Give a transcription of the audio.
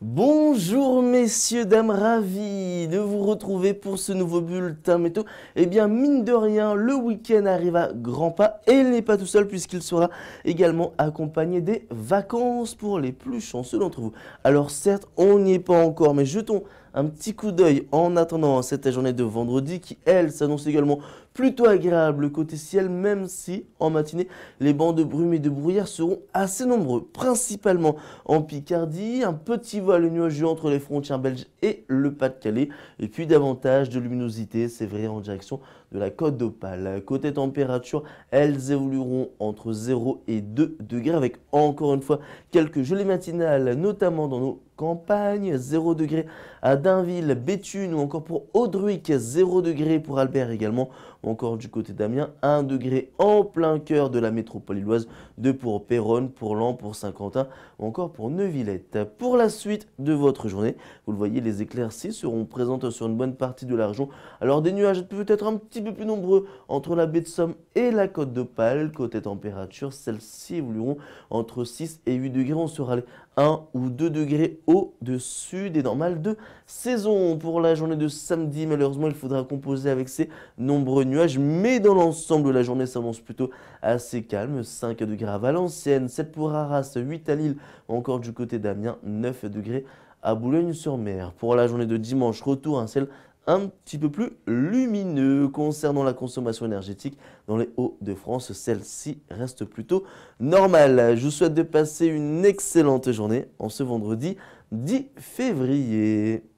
Bonjour messieurs, dames, ravis de vous retrouver pour ce nouveau bulletin météo. Eh bien, mine de rien, le week-end arrive à grands pas et il n'est pas tout seul puisqu'il sera également accompagné des vacances pour les plus chanceux d'entre vous. Alors certes, on n'y est pas encore, mais jetons un petit coup d'œil en attendant cette journée de vendredi qui, elle, s'annonce également plutôt agréable côté ciel, même si en matinée, les bancs de brume et de brouillard seront assez nombreux, principalement en Picardie, un petit voile nuageux entre les frontières belges et le Pas-de-Calais, et puis davantage de luminosité, c'est vrai, en direction de la côte d'Opale. Côté température, elles évolueront entre 0 et 2 degrés, avec encore une fois quelques gelées matinales, notamment dans nos campagne, 0 degré à Dainville, Béthune ou encore pour Audruic, 0 degré pour Albert également, ou encore du côté d'Amiens, 1 degré en plein cœur de la métropole lilloise, 2 pour Péronne, pour Lan, pour Saint-Quentin ou encore pour Neuvillette. Pour la suite de votre journée, vous le voyez, les éclaircies seront présentes sur une bonne partie de la région. Alors des nuages peut-être un petit peu plus nombreux entre la baie de Somme et la côte de d'Opale. Côté température, celles-ci évolueront entre 6 et 8 degrés. On sera à 1 ou 2 degrés au-dessus des normales de saison. Pour la journée de samedi, malheureusement, il faudra composer avec ces nombreux nuages, mais dans l'ensemble, la journée s'avance plutôt assez calme. 5 degrés à Valenciennes, 7 pour Arras, 8 à Lille, encore du côté d'Amiens, 9 degrés à Boulogne-sur-Mer. Pour la journée de dimanche, retour un hein, ciel un petit peu plus lumineux. Concernant la consommation énergétique dans les Hauts-de-France, celle-ci reste plutôt normale. Je vous souhaite de passer une excellente journée en ce vendredi 10 février.